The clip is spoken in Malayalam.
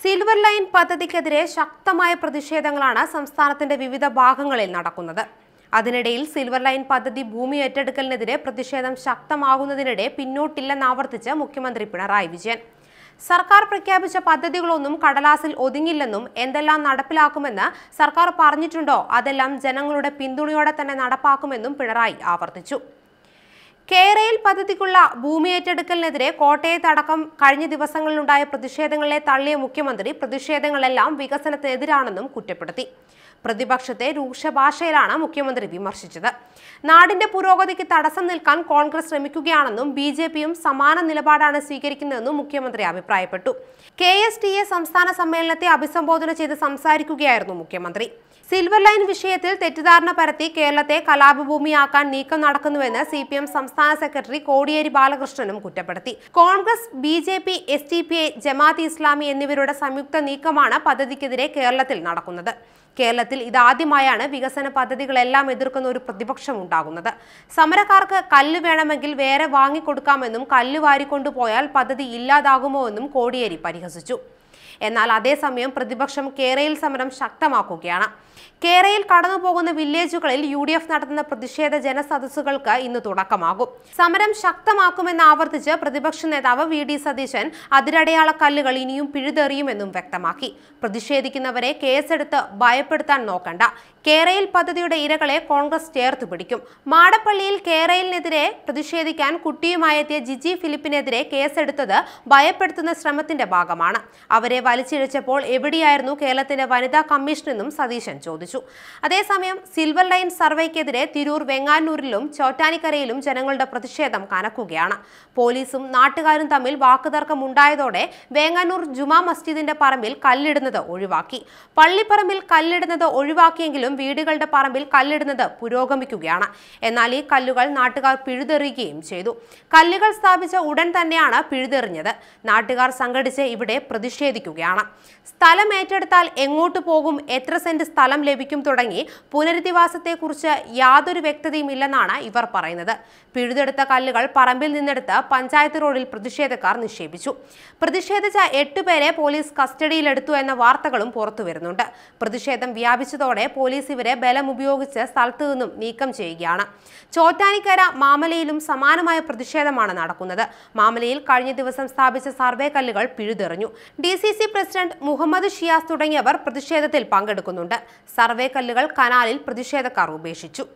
സിൽവർ ലൈൻ പദ്ധതിക്കെതിരെ ശക്തമായ പ്രതിഷേധങ്ങളാണ് സംസ്ഥാനത്തിന്റെ വിവിധ ഭാഗങ്ങളിൽ നടക്കുന്നത് അതിനിടയിൽ സിൽവർ ലൈൻ പദ്ധതി ഭൂമി ഏറ്റെടുക്കലിനെതിരെ പ്രതിഷേധം ശക്തമാകുന്നതിനിടെ പിന്നോട്ടില്ലെന്ന് ആവർത്തിച്ച് മുഖ്യമന്ത്രി പിണറായി വിജയൻ സർക്കാർ പ്രഖ്യാപിച്ച പദ്ധതികളൊന്നും കടലാസിൽ ഒതുങ്ങില്ലെന്നും എന്തെല്ലാം നടപ്പിലാക്കുമെന്ന് സർക്കാർ പറഞ്ഞിട്ടുണ്ടോ അതെല്ലാം ജനങ്ങളുടെ പിന്തുണയോടെ തന്നെ നടപ്പാക്കുമെന്നും പിണറായി ആവർത്തിച്ചു കേരയിൽ പദ്ധതിക്കുള്ള ഭൂമി ഏറ്റെടുക്കലിനെതിരെ കോട്ടയത്തടക്കം കഴിഞ്ഞ ദിവസങ്ങളിലുണ്ടായ പ്രതിഷേധങ്ങളെ തള്ളിയ മുഖ്യമന്ത്രി പ്രതിഷേധങ്ങളെല്ലാം വികസനത്തിനെതിരാണെന്നും കുറ്റപ്പെടുത്തി പ്രതിപക്ഷത്തെ രൂക്ഷഭാഷയിലാണ് മുഖ്യമന്ത്രി വിമർശിച്ചത് നാടിന്റെ പുരോഗതിക്ക് തടസ്സം നിൽക്കാൻ കോൺഗ്രസ് ശ്രമിക്കുകയാണെന്നും ബി ജെ പിയും സമാന നിലപാടാണ് സ്വീകരിക്കുന്നതെന്നും മുഖ്യമന്ത്രി അഭിപ്രായപ്പെട്ടു കെ എസ് ടി എ സംസ്ഥാന സമ്മേളനത്തെ അഭിസംബോധന ചെയ്ത് സംസാരിക്കുകയായിരുന്നു മുഖ്യമന്ത്രി സിൽവർ ലൈൻ വിഷയത്തിൽ തെറ്റിദ്ധാരണ പരത്തി കേരളത്തെ കലാപഭൂമിയാക്കാൻ നീക്കം നടക്കുന്നുവെന്ന് സി പി എം സംസ്ഥാന സംസ്ഥാന സെക്രട്ടറി കോടിയേരി ബാലകൃഷ്ണനും കുറ്റപ്പെടുത്തി Congress B J P S D P I Jamaat Islami എന്നിവരുടെ സംയുക്ത നീക്കമാണ് പദ്ധതിക്കെതിരെ കേരളത്തിൽ നടക്കുന്നത് കേരളത്തിൽ ഇതാദ്യമായാണ് വികസന പദ്ധതികളെല്ലാം എതിർക്കുന്ന ഒരു പ്രതിപക്ഷം ഉണ്ടാകുന്നത് സമരക്കാർക്ക് കല്ല് വേണമെങ്കിൽ വേറെ വാങ്ങിക്കൊടുക്കാമെന്നും കല്ല് വാരിക്കൊണ്ടുപോയാൽ പദ്ധതി ഇല്ലാതാകുമോ എന്നും കോടിയേരി പരിഹസിച്ചു എന്നാൽ അതേസമയം പ്രതിപക്ഷം കേരയിൽ സമരം ശക്തമാക്കുകയാണ് കേരയിൽ കടന്നുപോകുന്ന വില്ലേജുകളിൽ യു ഡി എഫ് നടത്തുന്ന പ്രതിഷേധ ജനസദസ്സുകൾക്ക് ഇന്ന് തുടക്കമാകും സമരം ശക്തമാക്കുമെന്ന് ആവർത്തിച്ച് പ്രതിപക്ഷ നേതാവ് വി ഡി സതീശൻ അതിരടയാള കല്ലുകൾ ഇനിയും പിഴുതെറിയുമെന്നും വ്യക്തമാക്കി പ്രതിഷേധിക്കുന്നവരെ കേസെടുത്ത് ഭയപ്പെടുത്താൻ നോക്കണ്ട കേരയിൽ പദ്ധതിയുടെ ഇരകളെ കോൺഗ്രസ് ചേർത്ത് പിടിക്കും മാടപ്പള്ളിയിൽ കേരയിലിനെതിരെ പ്രതിഷേധിക്കാൻ കുട്ടിയുമായെത്തിയ ജിജി ഫിലിപ്പിനെതിരെ കേസെടുത്തത് ഭയപ്പെടുത്തുന്ന ശ്രമത്തിന്റെ ഭാഗമാണ് അവരെ വലിച്ചിഴച്ചപ്പോൾ എവിടെയായിരുന്നു കേരളത്തിന്റെ വനിതാ കമ്മീഷനെന്നും സതീശൻ ചോദിച്ചു അതേസമയം സിൽവർ ലൈൻ സർവേക്കെതിരെ തിരൂർ വെങ്ങാനൂരിലും ചോറ്റാനിക്കരയിലും ജനങ്ങളുടെ പ്രതിഷേധം കനക്കുകയാണ് പോലീസും നാട്ടുകാരും തമ്മിൽ വാക്കുതർക്കം ഉണ്ടായതോടെ വേങ്ങാനൂർ ജുമാ മസ്ജിദിന്റെ പറമ്പിൽ കല്ലിടുന്നത് ഒഴിവാക്കി പള്ളിപ്പറമ്പിൽ കല്ലിടുന്നത് ഒഴിവാക്കിയെങ്കിലും പോലും വീടുകളുടെ പറമ്പിൽ കല്ലിടുന്നത് പുരോഗമിക്കുകയാണ് എന്നാൽ ഈ കല്ലുകൾ നാട്ടുകാർ പിഴുതെറിയുകയും ചെയ്തു കല്ലുകൾ സ്ഥാപിച്ച ഉടൻ തന്നെയാണ് പിഴുതെറിഞ്ഞത് നാട്ടുകാർ സംഘടിച്ച് ഇവിടെ പ്രതിഷേധിക്കുകയാണ് സ്ഥലം ഏറ്റെടുത്താൽ എങ്ങോട്ട് പോകും എത്ര സെന്റ് സ്ഥലം ലഭിക്കും തുടങ്ങി പുനരധിവാസത്തെക്കുറിച്ച് യാതൊരു വ്യക്തതയുമില്ലെന്നാണ് ഇവർ പറയുന്നത് പിഴുതെടുത്ത കല്ലുകൾ പറമ്പിൽ നിന്നെടുത്ത് പഞ്ചായത്ത് റോഡിൽ പ്രതിഷേധക്കാർ നിക്ഷേപിച്ചു പ്രതിഷേധിച്ച എട്ടുപേരെ പേരെ പോലീസ് കസ്റ്റഡിയിലെടുത്തു എന്ന വാർത്തകളും പുറത്തുവരുന്നുണ്ട് പ്രതിഷേധം വ്യാപിച്ചതോടെ പോലീസ് പോലീസ് ഇവരെ ബലമുപയോഗിച്ച് സ്ഥലത്തു നിന്നും നീക്കം ചെയ്യുകയാണ് ചോറ്റാനിക്കര മാമലയിലും സമാനമായ പ്രതിഷേധമാണ് നടക്കുന്നത് മാമലയിൽ കഴിഞ്ഞ ദിവസം സ്ഥാപിച്ച സർവേ കല്ലുകൾ പിഴുതെറിഞ്ഞു ഡി പ്രസിഡന്റ് മുഹമ്മദ് ഷിയാസ് തുടങ്ങിയവർ പ്രതിഷേധത്തിൽ പങ്കെടുക്കുന്നുണ്ട് സർവേ കല്ലുകൾ കനാലിൽ പ്രതിഷേധക്കാർ ഉപേക്ഷിച്ചു